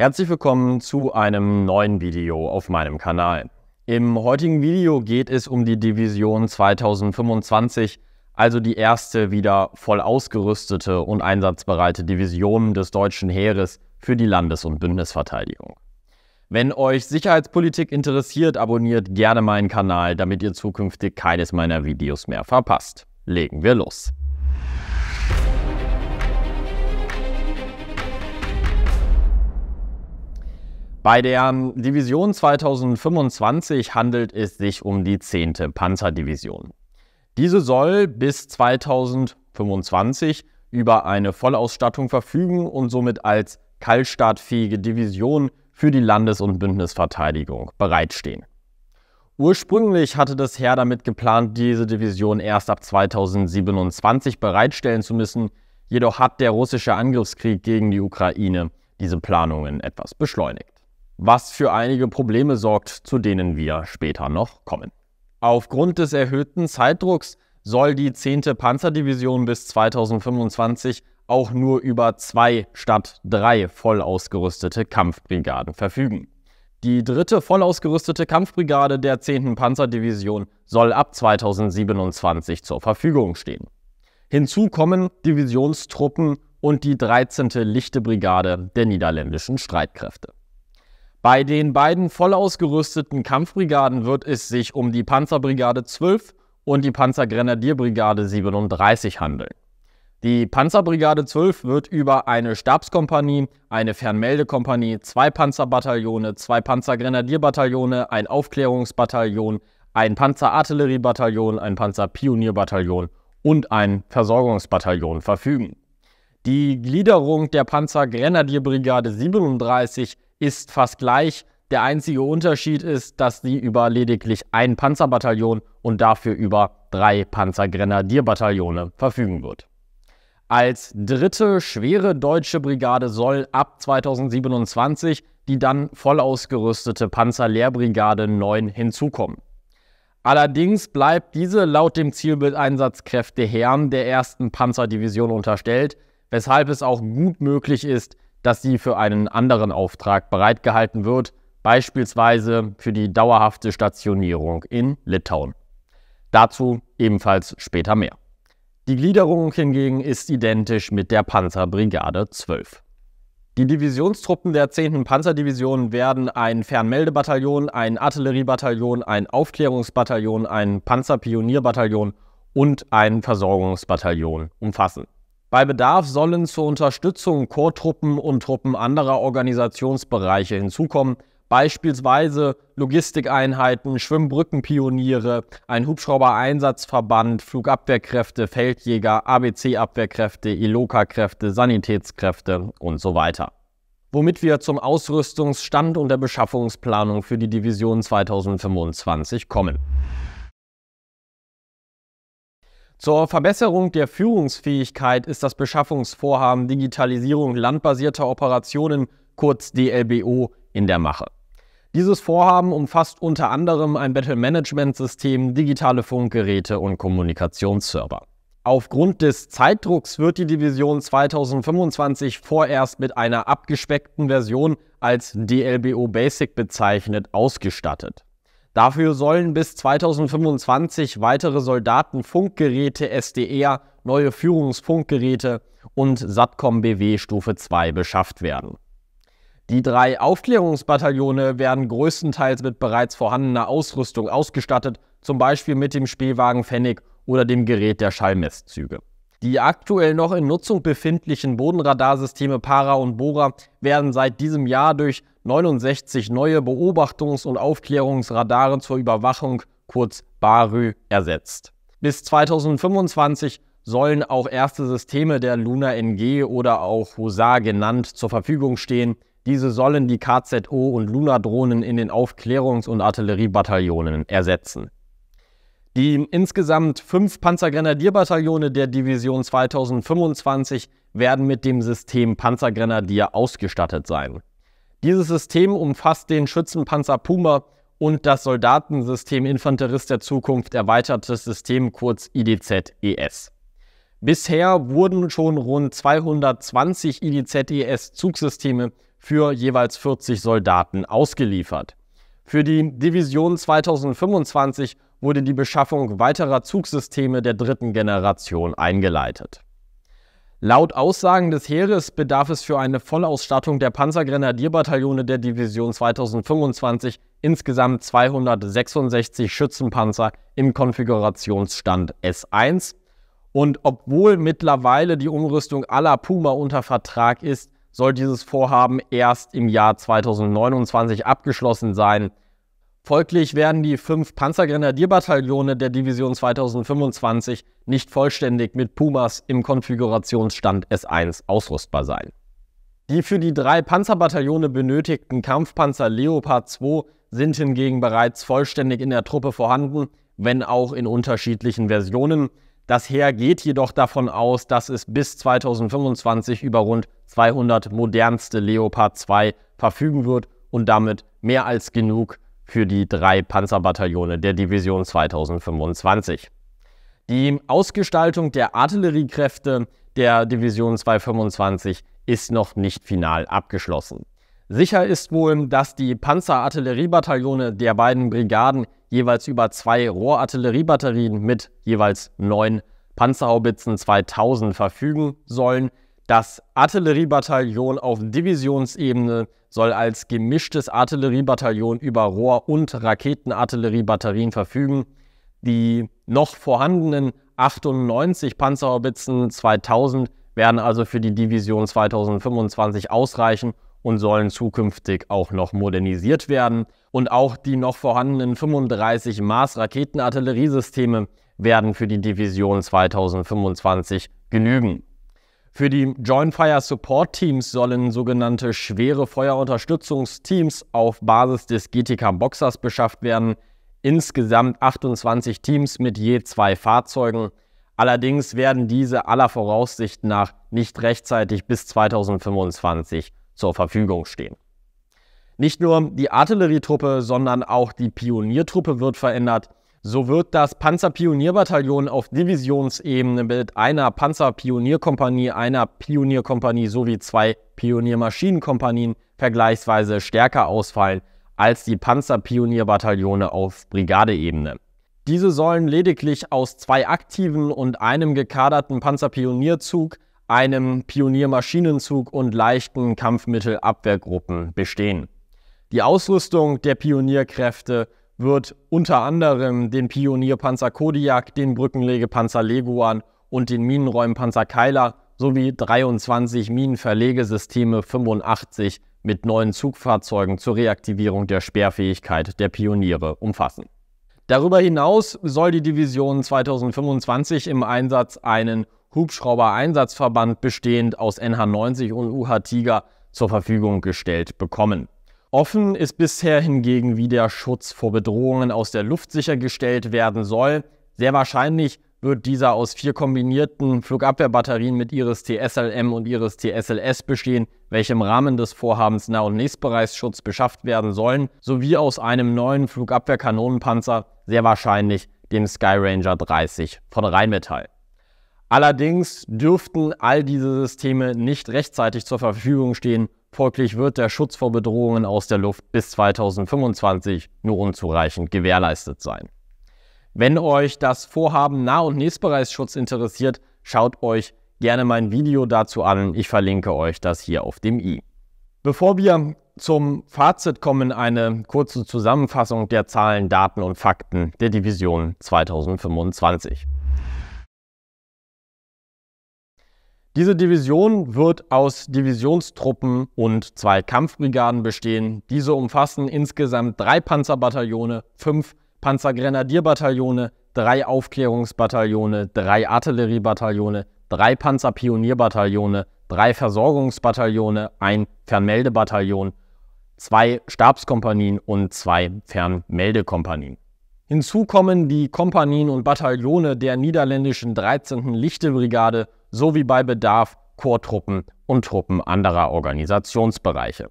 Herzlich willkommen zu einem neuen Video auf meinem Kanal. Im heutigen Video geht es um die Division 2025, also die erste wieder voll ausgerüstete und einsatzbereite Division des deutschen Heeres für die Landes- und Bündnisverteidigung. Wenn euch Sicherheitspolitik interessiert, abonniert gerne meinen Kanal, damit ihr zukünftig keines meiner Videos mehr verpasst. Legen wir los. Bei der Division 2025 handelt es sich um die 10. Panzerdivision. Diese soll bis 2025 über eine Vollausstattung verfügen und somit als kaltstartfähige Division für die Landes- und Bündnisverteidigung bereitstehen. Ursprünglich hatte das Heer damit geplant, diese Division erst ab 2027 bereitstellen zu müssen, jedoch hat der russische Angriffskrieg gegen die Ukraine diese Planungen etwas beschleunigt was für einige Probleme sorgt, zu denen wir später noch kommen. Aufgrund des erhöhten Zeitdrucks soll die 10. Panzerdivision bis 2025 auch nur über zwei statt drei voll ausgerüstete Kampfbrigaden verfügen. Die dritte voll ausgerüstete Kampfbrigade der 10. Panzerdivision soll ab 2027 zur Verfügung stehen. Hinzu kommen Divisionstruppen und die 13. Lichte Brigade der niederländischen Streitkräfte. Bei den beiden voll ausgerüsteten Kampfbrigaden wird es sich um die Panzerbrigade 12 und die Panzergrenadierbrigade 37 handeln. Die Panzerbrigade 12 wird über eine Stabskompanie, eine Fernmeldekompanie, zwei Panzerbataillone, zwei Panzergrenadierbataillone, ein Aufklärungsbataillon, ein Panzerartilleriebataillon, ein Panzerpionierbataillon und ein Versorgungsbataillon verfügen. Die Gliederung der Panzergrenadierbrigade 37 ist fast gleich. Der einzige Unterschied ist, dass sie über lediglich ein Panzerbataillon und dafür über drei Panzergrenadierbataillone verfügen wird. Als dritte schwere deutsche Brigade soll ab 2027 die dann voll ausgerüstete Panzerlehrbrigade 9 hinzukommen. Allerdings bleibt diese laut dem Zielbild Einsatzkräfte Herren der ersten Panzerdivision unterstellt, weshalb es auch gut möglich ist, dass sie für einen anderen Auftrag bereitgehalten wird, beispielsweise für die dauerhafte Stationierung in Litauen. Dazu ebenfalls später mehr. Die Gliederung hingegen ist identisch mit der Panzerbrigade 12. Die Divisionstruppen der 10. Panzerdivision werden ein Fernmeldebataillon, ein Artilleriebataillon, ein Aufklärungsbataillon, ein Panzerpionierbataillon und ein Versorgungsbataillon umfassen. Bei Bedarf sollen zur Unterstützung Chortruppen und Truppen anderer Organisationsbereiche hinzukommen, beispielsweise Logistikeinheiten, Schwimmbrückenpioniere, ein Hubschrauber-Einsatzverband, Flugabwehrkräfte, Feldjäger, ABC-Abwehrkräfte, Iloka-Kräfte, Sanitätskräfte und so weiter. Womit wir zum Ausrüstungsstand und der Beschaffungsplanung für die Division 2025 kommen. Zur Verbesserung der Führungsfähigkeit ist das Beschaffungsvorhaben Digitalisierung landbasierter Operationen, kurz DLBO, in der Mache. Dieses Vorhaben umfasst unter anderem ein Battle-Management-System, digitale Funkgeräte und Kommunikationsserver. Aufgrund des Zeitdrucks wird die Division 2025 vorerst mit einer abgespeckten Version als DLBO Basic bezeichnet ausgestattet. Dafür sollen bis 2025 weitere Soldatenfunkgeräte SDR, neue Führungsfunkgeräte und SATCOM BW Stufe 2 beschafft werden. Die drei Aufklärungsbataillone werden größtenteils mit bereits vorhandener Ausrüstung ausgestattet, zum Beispiel mit dem Spielwagen Pfennig oder dem Gerät der Schallmesszüge. Die aktuell noch in Nutzung befindlichen Bodenradarsysteme Para und Bora werden seit diesem Jahr durch 69 neue Beobachtungs- und Aufklärungsradare zur Überwachung, kurz BARÜ, ersetzt. Bis 2025 sollen auch erste Systeme der Luna NG oder auch Husar genannt zur Verfügung stehen. Diese sollen die KZO und Luna-Drohnen in den Aufklärungs- und Artilleriebataillonen ersetzen. Die insgesamt fünf Panzergrenadierbataillone der Division 2025 werden mit dem System Panzergrenadier ausgestattet sein. Dieses System umfasst den Schützenpanzer Puma und das Soldatensystem Infanterist der Zukunft erweitertes System kurz IDZ-ES. Bisher wurden schon rund 220 IDZ-ES-Zugsysteme für jeweils 40 Soldaten ausgeliefert. Für die Division 2025 wurde die Beschaffung weiterer Zugsysteme der dritten Generation eingeleitet. Laut Aussagen des Heeres bedarf es für eine Vollausstattung der Panzergrenadierbataillone der Division 2025 insgesamt 266 Schützenpanzer im Konfigurationsstand S1. Und obwohl mittlerweile die Umrüstung aller Puma unter Vertrag ist, soll dieses Vorhaben erst im Jahr 2029 abgeschlossen sein, Folglich werden die fünf Panzergrenadierbataillone der Division 2025 nicht vollständig mit Pumas im Konfigurationsstand S1 ausrüstbar sein. Die für die drei Panzerbataillone benötigten Kampfpanzer Leopard 2 sind hingegen bereits vollständig in der Truppe vorhanden, wenn auch in unterschiedlichen Versionen. Das Heer geht jedoch davon aus, dass es bis 2025 über rund 200 modernste Leopard 2 verfügen wird und damit mehr als genug für die drei Panzerbataillone der Division 2025. Die Ausgestaltung der Artilleriekräfte der Division 225 ist noch nicht final abgeschlossen. Sicher ist wohl, dass die Panzerartilleriebataillone der beiden Brigaden jeweils über zwei Rohrartilleriebatterien mit jeweils neun Panzerhaubitzen 2000 verfügen sollen, das Artilleriebataillon auf Divisionsebene soll als gemischtes Artilleriebataillon über Rohr- und Raketenartilleriebatterien verfügen. Die noch vorhandenen 98 Panzerhaubitzen 2000 werden also für die Division 2025 ausreichen und sollen zukünftig auch noch modernisiert werden. Und auch die noch vorhandenen 35 Mars-Raketenartilleriesysteme werden für die Division 2025 genügen. Für die Joint Fire Support Teams sollen sogenannte schwere Feuerunterstützungsteams auf Basis des GTK Boxers beschafft werden. Insgesamt 28 Teams mit je zwei Fahrzeugen. Allerdings werden diese aller Voraussicht nach nicht rechtzeitig bis 2025 zur Verfügung stehen. Nicht nur die Artillerietruppe, sondern auch die Pioniertruppe wird verändert. So wird das Panzerpionierbataillon auf Divisionsebene mit einer Panzerpionierkompanie, einer Pionierkompanie sowie zwei Pioniermaschinenkompanien vergleichsweise stärker ausfallen als die Panzerpionierbataillone auf Brigadeebene. Diese sollen lediglich aus zwei aktiven und einem gekaderten Panzerpionierzug, einem Pioniermaschinenzug und leichten Kampfmittelabwehrgruppen bestehen. Die Ausrüstung der Pionierkräfte wird unter anderem den Pionierpanzer Kodiak, den Brückenlegepanzer Leguan und den Minenräumpanzer Keiler sowie 23 Minenverlegesysteme 85 mit neuen Zugfahrzeugen zur Reaktivierung der Sperrfähigkeit der Pioniere umfassen. Darüber hinaus soll die Division 2025 im Einsatz einen Hubschrauber-Einsatzverband bestehend aus NH-90 und UH-Tiger zur Verfügung gestellt bekommen. Offen ist bisher hingegen, wie der Schutz vor Bedrohungen aus der Luft sichergestellt werden soll. Sehr wahrscheinlich wird dieser aus vier kombinierten Flugabwehrbatterien mit Iris TSLM und Iris TSLS bestehen, welche im Rahmen des Vorhabens Nah- und Nächstbereichsschutz beschafft werden sollen, sowie aus einem neuen Flugabwehrkanonenpanzer, sehr wahrscheinlich dem Skyranger 30 von Rheinmetall. Allerdings dürften all diese Systeme nicht rechtzeitig zur Verfügung stehen, Folglich wird der Schutz vor Bedrohungen aus der Luft bis 2025 nur unzureichend gewährleistet sein. Wenn euch das Vorhaben Nah- und Nächstbereichsschutz interessiert, schaut euch gerne mein Video dazu an. Ich verlinke euch das hier auf dem i. Bevor wir zum Fazit kommen, eine kurze Zusammenfassung der Zahlen, Daten und Fakten der Division 2025. Diese Division wird aus Divisionstruppen und zwei Kampfbrigaden bestehen. Diese umfassen insgesamt drei Panzerbataillone, fünf Panzergrenadierbataillone, drei Aufklärungsbataillone, drei Artilleriebataillone, drei Panzerpionierbataillone, drei Versorgungsbataillone, ein Fernmeldebataillon, zwei Stabskompanien und zwei Fernmeldekompanien. Hinzu kommen die Kompanien und Bataillone der niederländischen 13. Lichtebrigade sowie bei Bedarf Korpstruppen und Truppen anderer Organisationsbereiche.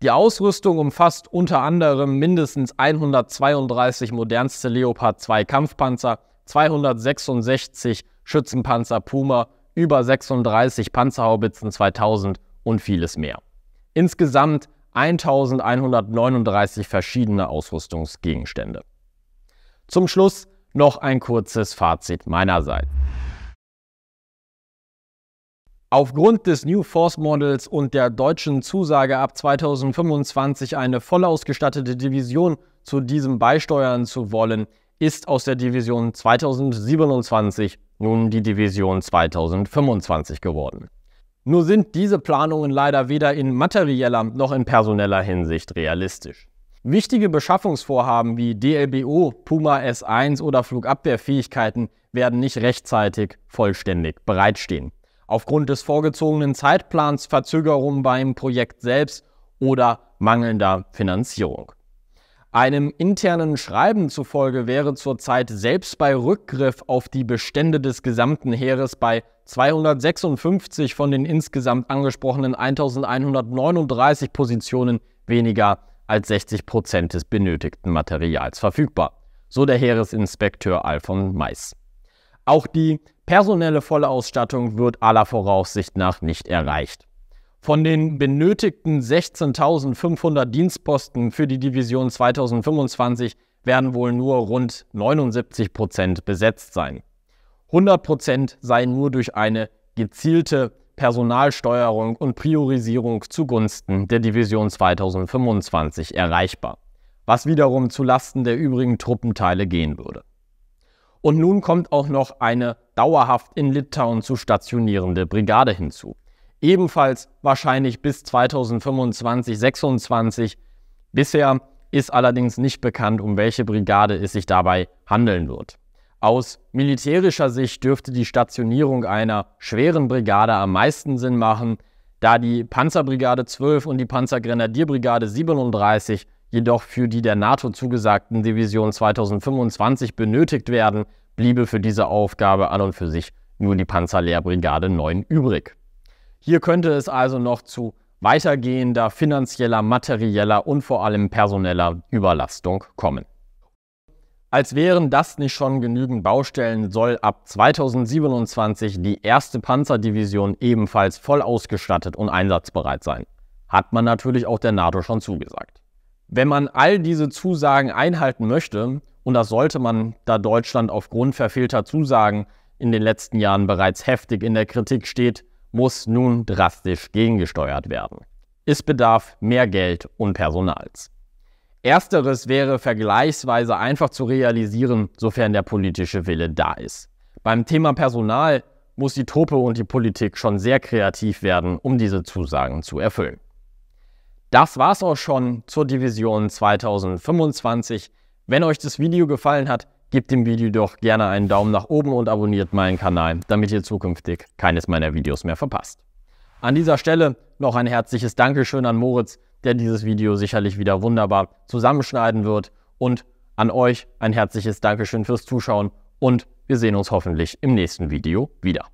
Die Ausrüstung umfasst unter anderem mindestens 132 modernste Leopard 2 Kampfpanzer, 266 Schützenpanzer Puma, über 36 Panzerhaubitzen 2000 und vieles mehr. Insgesamt 1139 verschiedene Ausrüstungsgegenstände. Zum Schluss noch ein kurzes Fazit meinerseits. Aufgrund des New Force Models und der deutschen Zusage ab 2025 eine voll ausgestattete Division zu diesem beisteuern zu wollen, ist aus der Division 2027 nun die Division 2025 geworden. Nur sind diese Planungen leider weder in materieller noch in personeller Hinsicht realistisch. Wichtige Beschaffungsvorhaben wie DLBO, Puma S1 oder Flugabwehrfähigkeiten werden nicht rechtzeitig vollständig bereitstehen. Aufgrund des vorgezogenen Zeitplans, Verzögerungen beim Projekt selbst oder mangelnder Finanzierung. Einem internen Schreiben zufolge wäre zurzeit selbst bei Rückgriff auf die Bestände des gesamten Heeres bei 256 von den insgesamt angesprochenen 1139 Positionen weniger als 60 Prozent des benötigten Materials verfügbar, so der Heeresinspekteur Alfon Mais. Auch die personelle Vollausstattung wird aller Voraussicht nach nicht erreicht. Von den benötigten 16.500 Dienstposten für die Division 2025 werden wohl nur rund 79 Prozent besetzt sein. 100 Prozent seien nur durch eine gezielte Personalsteuerung und Priorisierung zugunsten der Division 2025 erreichbar, was wiederum zu Lasten der übrigen Truppenteile gehen würde. Und nun kommt auch noch eine dauerhaft in Litauen zu stationierende Brigade hinzu. Ebenfalls wahrscheinlich bis 2025-26. Bisher ist allerdings nicht bekannt, um welche Brigade es sich dabei handeln wird. Aus militärischer Sicht dürfte die Stationierung einer schweren Brigade am meisten Sinn machen, da die Panzerbrigade 12 und die Panzergrenadierbrigade 37 jedoch für die der NATO zugesagten Division 2025 benötigt werden, bliebe für diese Aufgabe an und für sich nur die Panzerlehrbrigade 9 übrig. Hier könnte es also noch zu weitergehender finanzieller, materieller und vor allem personeller Überlastung kommen. Als wären das nicht schon genügend Baustellen, soll ab 2027 die erste Panzerdivision ebenfalls voll ausgestattet und einsatzbereit sein. Hat man natürlich auch der NATO schon zugesagt. Wenn man all diese Zusagen einhalten möchte, und das sollte man, da Deutschland aufgrund verfehlter Zusagen in den letzten Jahren bereits heftig in der Kritik steht, muss nun drastisch gegengesteuert werden. Es bedarf mehr Geld und Personals. Ersteres wäre vergleichsweise einfach zu realisieren, sofern der politische Wille da ist. Beim Thema Personal muss die Truppe und die Politik schon sehr kreativ werden, um diese Zusagen zu erfüllen. Das war's auch schon zur Division 2025. Wenn euch das Video gefallen hat, gebt dem Video doch gerne einen Daumen nach oben und abonniert meinen Kanal, damit ihr zukünftig keines meiner Videos mehr verpasst. An dieser Stelle noch ein herzliches Dankeschön an Moritz, der dieses Video sicherlich wieder wunderbar zusammenschneiden wird. Und an euch ein herzliches Dankeschön fürs Zuschauen und wir sehen uns hoffentlich im nächsten Video wieder.